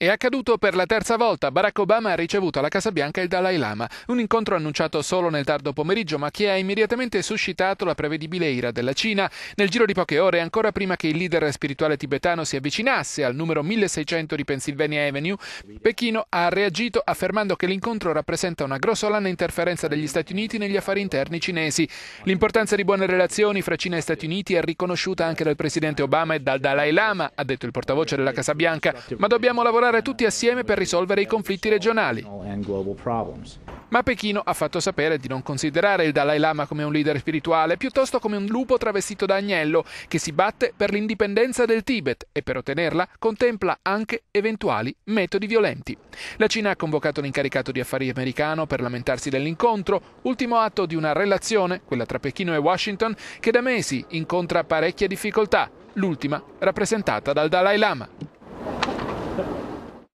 È accaduto per la terza volta. Barack Obama ha ricevuto alla Casa Bianca il Dalai Lama, un incontro annunciato solo nel tardo pomeriggio, ma che ha immediatamente suscitato la prevedibile ira della Cina nel giro di poche ore, ancora prima che il leader spirituale tibetano si avvicinasse al numero 1600 di Pennsylvania Avenue, Pechino ha reagito affermando che l'incontro rappresenta una grossolana interferenza degli Stati Uniti negli affari interni cinesi. L'importanza di buone relazioni fra Cina e Stati Uniti è riconosciuta anche dal presidente Obama e dal Dalai Lama, ha detto il portavoce della Casa Bianca, ma dobbiamo lavorare lavorare tutti assieme per risolvere i conflitti regionali. Ma Pechino ha fatto sapere di non considerare il Dalai Lama come un leader spirituale, piuttosto come un lupo travestito da agnello che si batte per l'indipendenza del Tibet e per ottenerla contempla anche eventuali metodi violenti. La Cina ha convocato l'incaricato di affari americano per lamentarsi dell'incontro, ultimo atto di una relazione, quella tra Pechino e Washington, che da mesi incontra parecchie difficoltà, l'ultima rappresentata dal Dalai Lama.